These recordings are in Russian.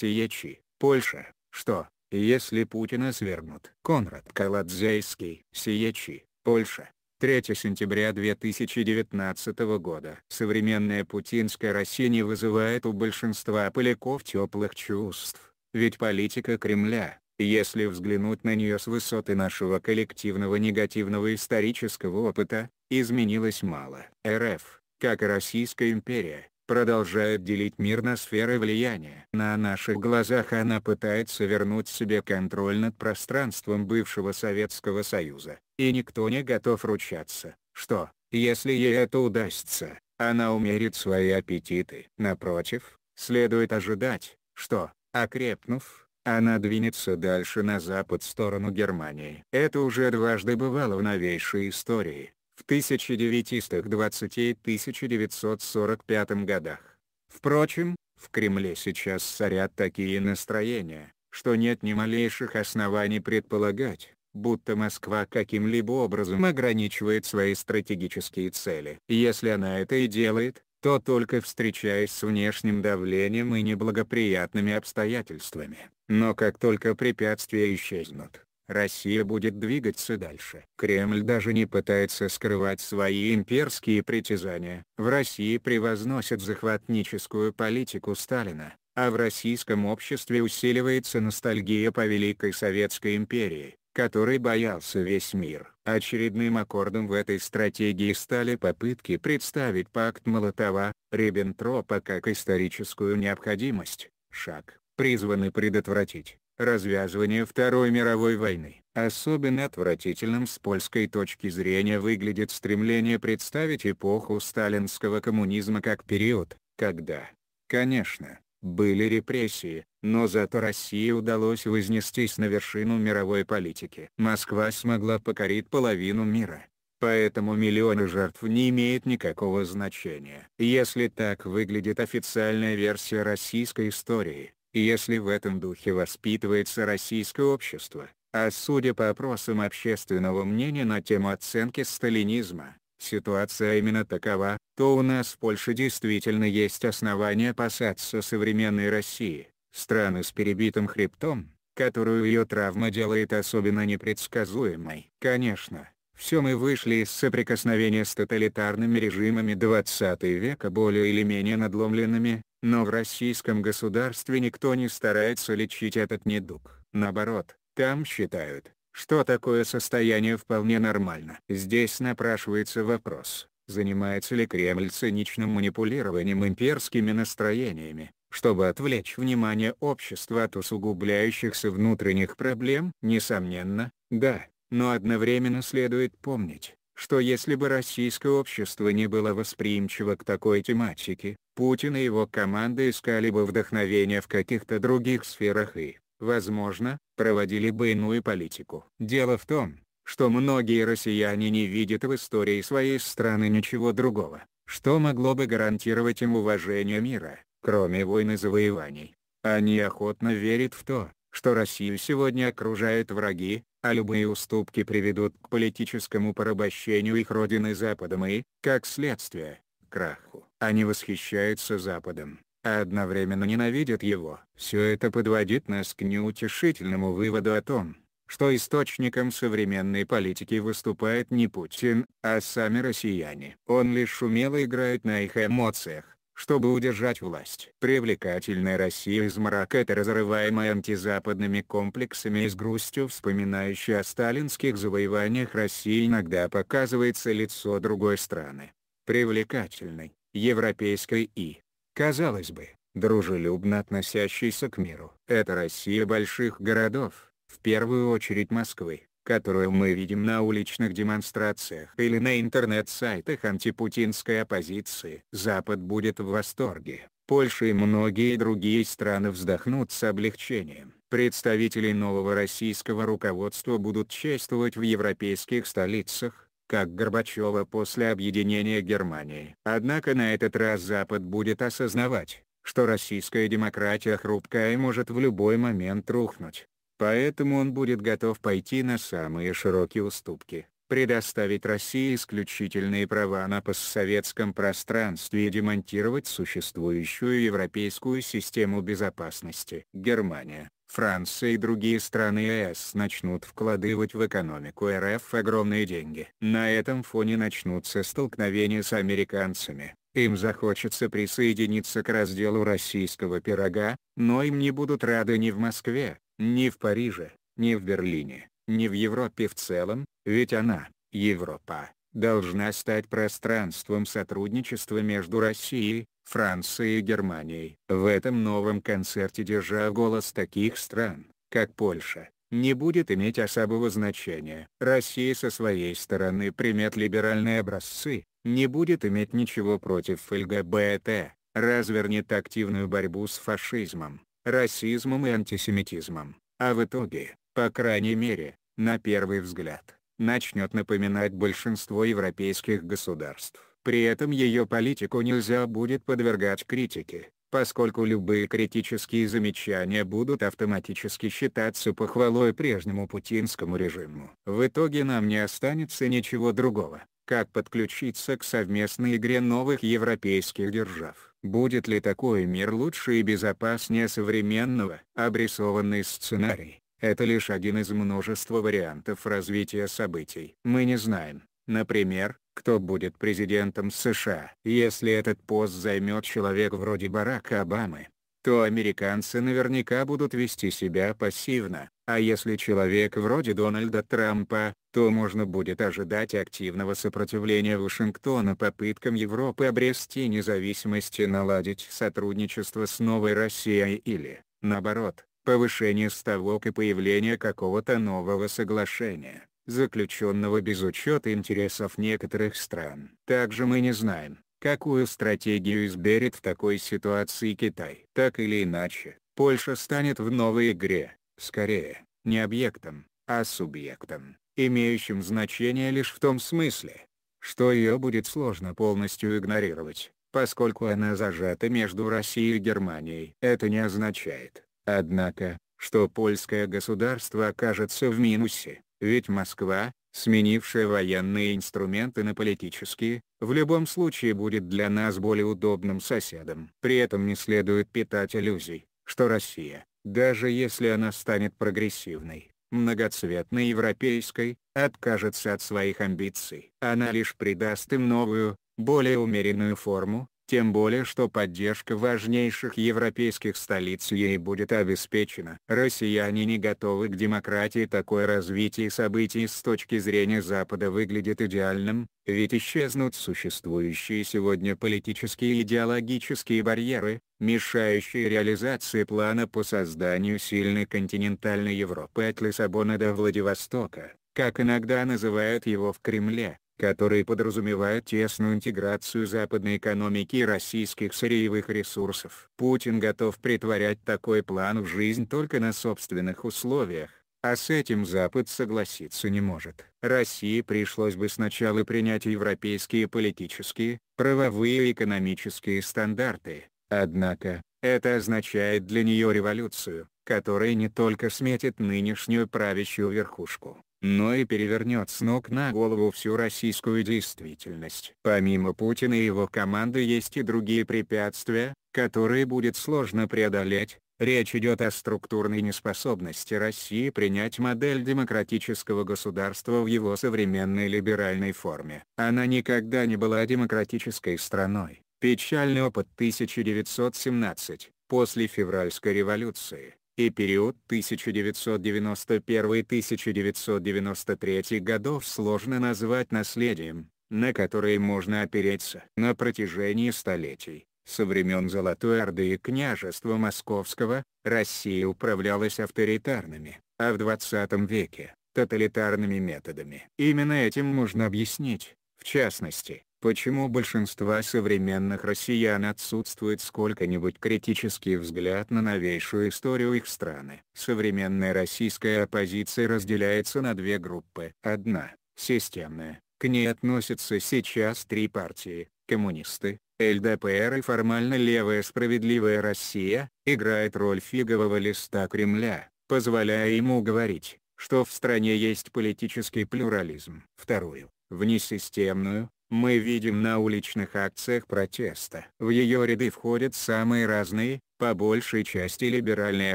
Сиечи, Польша, что, если Путина свергнут? Конрад Каладзейский, Сиечи, Польша. 3 сентября 2019 года. Современная путинская Россия не вызывает у большинства поляков теплых чувств, ведь политика Кремля, если взглянуть на нее с высоты нашего коллективного негативного исторического опыта, изменилась мало. РФ, как и Российская империя, продолжает делить мир на сферы влияния. На наших глазах она пытается вернуть себе контроль над пространством бывшего Советского Союза, и никто не готов ручаться, что, если ей это удастся, она умерит свои аппетиты. Напротив, следует ожидать, что, окрепнув, она двинется дальше на запад в сторону Германии. Это уже дважды бывало в новейшей истории в 1920-1945 годах. Впрочем, в Кремле сейчас царят такие настроения, что нет ни малейших оснований предполагать, будто Москва каким-либо образом ограничивает свои стратегические цели. Если она это и делает, то только встречаясь с внешним давлением и неблагоприятными обстоятельствами. Но как только препятствия исчезнут, Россия будет двигаться дальше. Кремль даже не пытается скрывать свои имперские притязания. В России превозносят захватническую политику Сталина, а в российском обществе усиливается ностальгия по Великой Советской империи, которой боялся весь мир. Очередным аккордом в этой стратегии стали попытки представить пакт Молотова-Риббентропа как историческую необходимость, шаг, призванный предотвратить Развязывание Второй мировой войны. Особенно отвратительным с польской точки зрения выглядит стремление представить эпоху сталинского коммунизма как период, когда, конечно, были репрессии, но зато России удалось вознестись на вершину мировой политики. Москва смогла покорить половину мира. Поэтому миллионы жертв не имеет никакого значения. Если так выглядит официальная версия российской истории, если в этом духе воспитывается российское общество, а судя по опросам общественного мнения на тему оценки сталинизма, ситуация именно такова, то у нас в Польше действительно есть основания опасаться современной России, страны с перебитым хребтом, которую ее травма делает особенно непредсказуемой. Конечно, все мы вышли из соприкосновения с тоталитарными режимами 20 века более или менее надломленными, но в российском государстве никто не старается лечить этот недуг. Наоборот, там считают, что такое состояние вполне нормально. Здесь напрашивается вопрос, занимается ли Кремль циничным манипулированием имперскими настроениями, чтобы отвлечь внимание общества от усугубляющихся внутренних проблем? Несомненно, да, но одновременно следует помнить, что если бы российское общество не было восприимчиво к такой тематике, Путин и его команда искали бы вдохновение в каких-то других сферах и, возможно, проводили бы иную политику. Дело в том, что многие россияне не видят в истории своей страны ничего другого, что могло бы гарантировать им уважение мира, кроме войн и завоеваний. Они охотно верят в то, что Россию сегодня окружают враги, а любые уступки приведут к политическому порабощению их родины Западом и, как следствие, краху. Они восхищаются Западом, а одновременно ненавидят его. Все это подводит нас к неутешительному выводу о том, что источником современной политики выступает не Путин, а сами россияне. Он лишь умело играет на их эмоциях, чтобы удержать власть. Привлекательная Россия из мрака-то разрываемая антизападными комплексами и с грустью вспоминающая о сталинских завоеваниях России иногда показывается лицо другой страны. Привлекательной, европейской и, казалось бы, дружелюбно относящейся к миру. Это Россия больших городов, в первую очередь Москвы которую мы видим на уличных демонстрациях или на интернет-сайтах антипутинской оппозиции. Запад будет в восторге. Польша и многие другие страны вздохнут с облегчением. Представители нового российского руководства будут чествовать в европейских столицах, как Горбачева после объединения Германии. Однако на этот раз Запад будет осознавать, что российская демократия хрупкая и может в любой момент рухнуть. Поэтому он будет готов пойти на самые широкие уступки, предоставить России исключительные права на постсоветском пространстве и демонтировать существующую европейскую систему безопасности. Германия, Франция и другие страны ЕС начнут вкладывать в экономику РФ огромные деньги. На этом фоне начнутся столкновения с американцами. Им захочется присоединиться к разделу российского пирога, но им не будут рады ни в Москве, ни в Париже, ни в Берлине, ни в Европе в целом, ведь она, Европа, должна стать пространством сотрудничества между Россией, Францией и Германией. В этом новом концерте держа голос таких стран, как Польша, не будет иметь особого значения. Россия со своей стороны примет либеральные образцы, не будет иметь ничего против ЛГБТ, развернет активную борьбу с фашизмом, расизмом и антисемитизмом, а в итоге, по крайней мере, на первый взгляд, начнет напоминать большинство европейских государств. При этом ее политику нельзя будет подвергать критике, поскольку любые критические замечания будут автоматически считаться похвалой прежнему путинскому режиму. В итоге нам не останется ничего другого, как подключиться к совместной игре новых европейских держав. Будет ли такой мир лучше и безопаснее современного? Обрисованный сценарий – это лишь один из множества вариантов развития событий. Мы не знаем, например, кто будет президентом США. Если этот пост займет человек вроде Барака Обамы, то американцы наверняка будут вести себя пассивно, а если человек вроде Дональда Трампа, то можно будет ожидать активного сопротивления Вашингтона попыткам Европы обрести независимость и наладить сотрудничество с новой Россией или, наоборот, повышение ставок и появление какого-то нового соглашения, заключенного без учета интересов некоторых стран. Также мы не знаем, Какую стратегию изберет в такой ситуации Китай? Так или иначе, Польша станет в новой игре, скорее, не объектом, а субъектом, имеющим значение лишь в том смысле, что ее будет сложно полностью игнорировать, поскольку она зажата между Россией и Германией. Это не означает, однако, что польское государство окажется в минусе. Ведь Москва, сменившая военные инструменты на политические, в любом случае будет для нас более удобным соседом. При этом не следует питать иллюзий, что Россия, даже если она станет прогрессивной, многоцветной европейской, откажется от своих амбиций. Она лишь придаст им новую, более умеренную форму, тем более что поддержка важнейших европейских столиц ей будет обеспечена. Россияне не готовы к демократии такое развитие событий с точки зрения Запада выглядит идеальным, ведь исчезнут существующие сегодня политические и идеологические барьеры, мешающие реализации плана по созданию сильной континентальной Европы от Лиссабона до Владивостока, как иногда называют его в Кремле которые подразумевают тесную интеграцию западной экономики и российских сырьевых ресурсов. Путин готов притворять такой план в жизнь только на собственных условиях, а с этим Запад согласиться не может. России пришлось бы сначала принять европейские политические, правовые и экономические стандарты, однако, это означает для нее революцию, которая не только сметит нынешнюю правящую верхушку, но и перевернет с ног на голову всю российскую действительность. Помимо Путина и его команды есть и другие препятствия, которые будет сложно преодолеть, Речь идет о структурной неспособности России принять модель демократического государства в его современной либеральной форме. Она никогда не была демократической страной. Печальный опыт 1917, после февральской революции, и период 1991-1993 годов сложно назвать наследием, на которое можно опереться. На протяжении столетий, со времен Золотой Орды и княжества Московского, Россия управлялась авторитарными, а в 20 веке – тоталитарными методами. Именно этим можно объяснить, в частности, Почему большинства современных россиян отсутствует сколько-нибудь критический взгляд на новейшую историю их страны? Современная российская оппозиция разделяется на две группы. Одна – системная, к ней относятся сейчас три партии – коммунисты, ЛДПР и формально левая «Справедливая Россия», играет роль фигового листа Кремля, позволяя ему говорить, что в стране есть политический плюрализм. Вторую, внесистемную, мы видим на уличных акциях протеста. В ее ряды входят самые разные, по большей части либеральные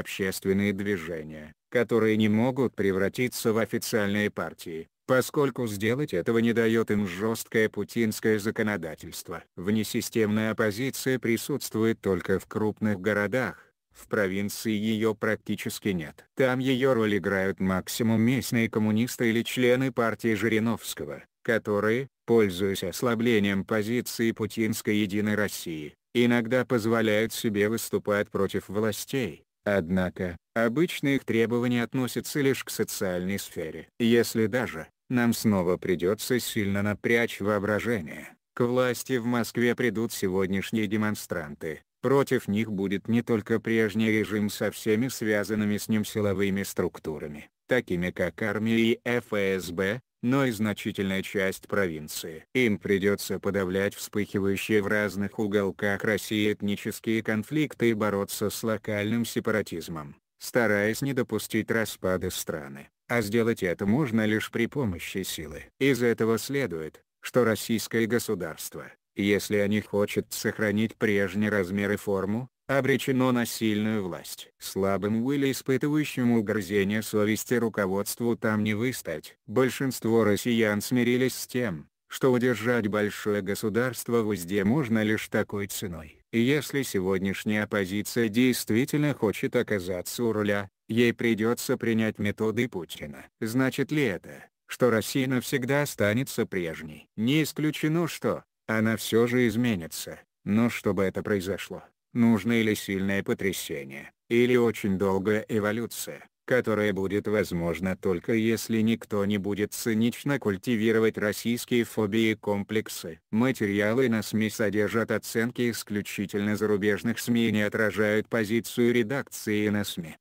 общественные движения, которые не могут превратиться в официальные партии, поскольку сделать этого не дает им жесткое путинское законодательство. Внесистемная оппозиция присутствует только в крупных городах, в провинции ее практически нет. Там ее роль играют максимум местные коммунисты или члены партии Жириновского, которые, пользуясь ослаблением позиции путинской «Единой России», иногда позволяют себе выступать против властей, однако, обычно их требования относятся лишь к социальной сфере. Если даже, нам снова придется сильно напрячь воображение. К власти в Москве придут сегодняшние демонстранты. Против них будет не только прежний режим со всеми связанными с ним силовыми структурами, такими как армия и ФСБ, но и значительная часть провинции. Им придется подавлять вспыхивающие в разных уголках России этнические конфликты и бороться с локальным сепаратизмом, стараясь не допустить распада страны. А сделать это можно лишь при помощи силы. Из этого следует, что российское государство, если они хотят сохранить прежний размер и форму, обречено на сильную власть. Слабым или испытывающему угрызение совести руководству там не выстать. Большинство россиян смирились с тем, что удержать большое государство в узде можно лишь такой ценой. И если сегодняшняя оппозиция действительно хочет оказаться у руля, ей придется принять методы Путина. Значит ли это, что Россия навсегда останется прежней? Не исключено что, она все же изменится, но чтобы это произошло, нужно или сильное потрясение, или очень долгая эволюция, которая будет возможна только если никто не будет цинично культивировать российские фобии и комплексы. Материалы на СМИ содержат оценки исключительно зарубежных СМИ и не отражают позицию редакции на СМИ.